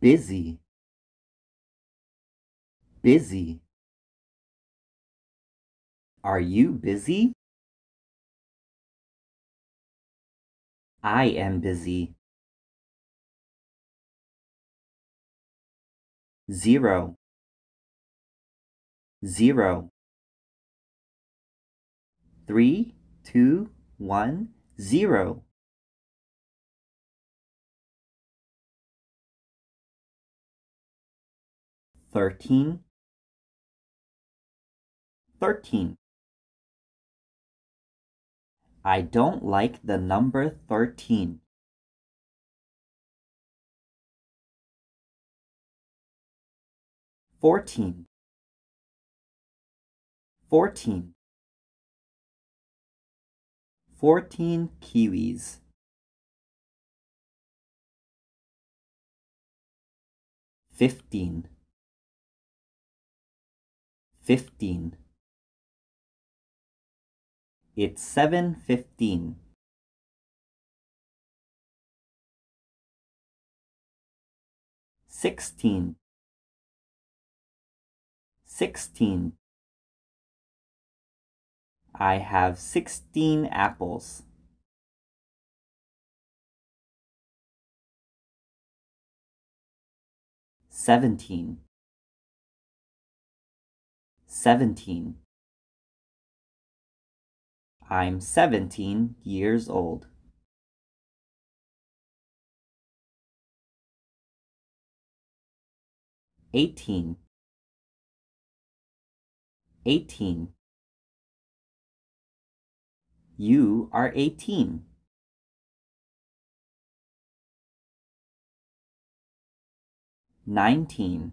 busy busy are you busy i am busy zero zero three two one zero Thirteen. Thirteen. I don't like the number 13. Fourteen. Fourteen. Fourteen kiwis. Fifteen. 15. It's 7.15. fifteen. Sixteen. Sixteen. I have sixteen apples. Seventeen. 17. I'm 17 years old. Eighteen, eighteen. You are 18. Nineteen.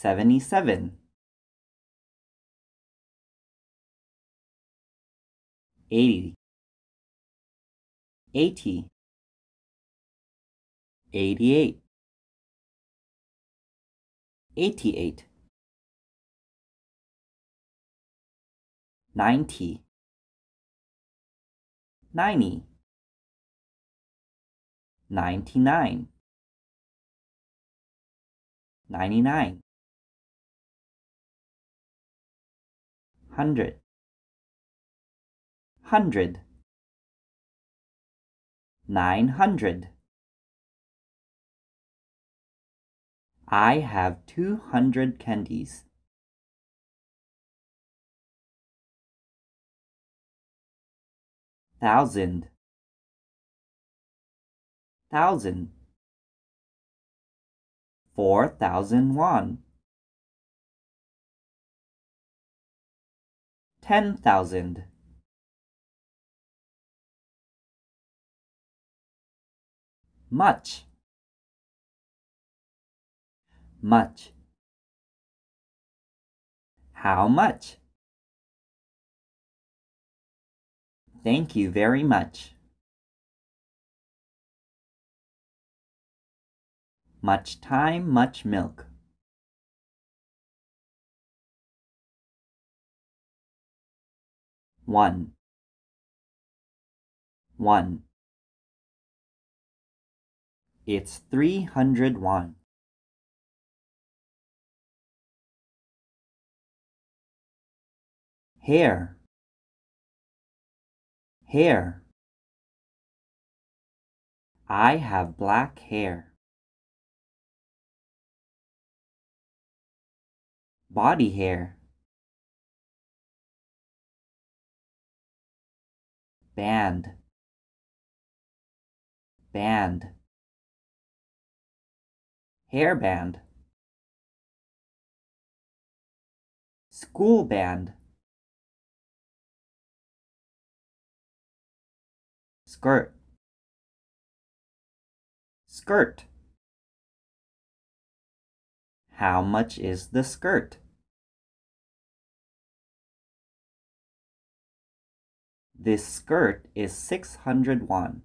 77. 80 80 88 88 90 90 99 99 hundred hundred nine hundred I have two hundred candies. Thousand thousand four thousand one ten thousand. Much, much. How much? Thank you very much. Much time, much milk. one one it's 301 hair hair I have black hair body hair band band band. school band skirt skirt how much is the skirt This skirt is 600 won.